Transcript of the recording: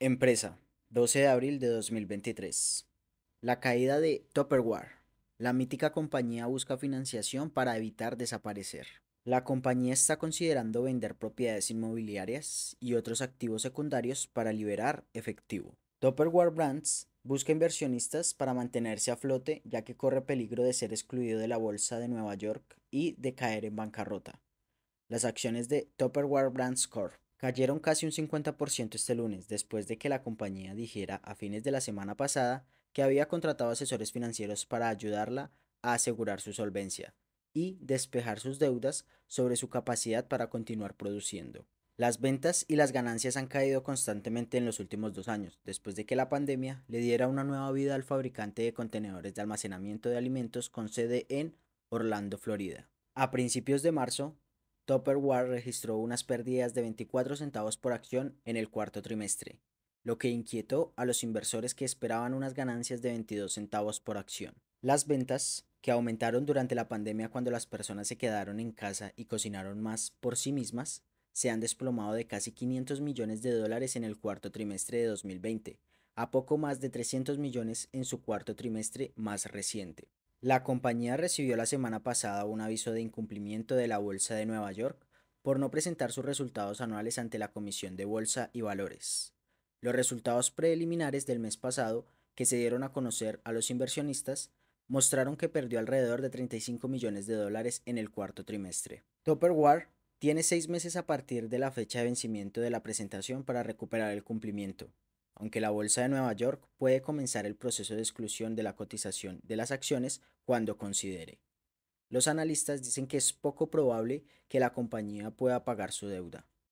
Empresa, 12 de abril de 2023. La caída de Topperware La mítica compañía busca financiación para evitar desaparecer. La compañía está considerando vender propiedades inmobiliarias y otros activos secundarios para liberar efectivo. Topperware Brands busca inversionistas para mantenerse a flote ya que corre peligro de ser excluido de la bolsa de Nueva York y de caer en bancarrota. Las acciones de Topperware Brands Corp cayeron casi un 50% este lunes después de que la compañía dijera a fines de la semana pasada que había contratado asesores financieros para ayudarla a asegurar su solvencia y despejar sus deudas sobre su capacidad para continuar produciendo. Las ventas y las ganancias han caído constantemente en los últimos dos años, después de que la pandemia le diera una nueva vida al fabricante de contenedores de almacenamiento de alimentos con sede en Orlando, Florida. A principios de marzo, Tupperware registró unas pérdidas de 24 centavos por acción en el cuarto trimestre, lo que inquietó a los inversores que esperaban unas ganancias de 22 centavos por acción. Las ventas, que aumentaron durante la pandemia cuando las personas se quedaron en casa y cocinaron más por sí mismas, se han desplomado de casi 500 millones de dólares en el cuarto trimestre de 2020, a poco más de 300 millones en su cuarto trimestre más reciente. La compañía recibió la semana pasada un aviso de incumplimiento de la Bolsa de Nueva York por no presentar sus resultados anuales ante la Comisión de Bolsa y Valores. Los resultados preliminares del mes pasado, que se dieron a conocer a los inversionistas, mostraron que perdió alrededor de 35 millones de dólares en el cuarto trimestre. Tupperware tiene seis meses a partir de la fecha de vencimiento de la presentación para recuperar el cumplimiento aunque la Bolsa de Nueva York puede comenzar el proceso de exclusión de la cotización de las acciones cuando considere. Los analistas dicen que es poco probable que la compañía pueda pagar su deuda.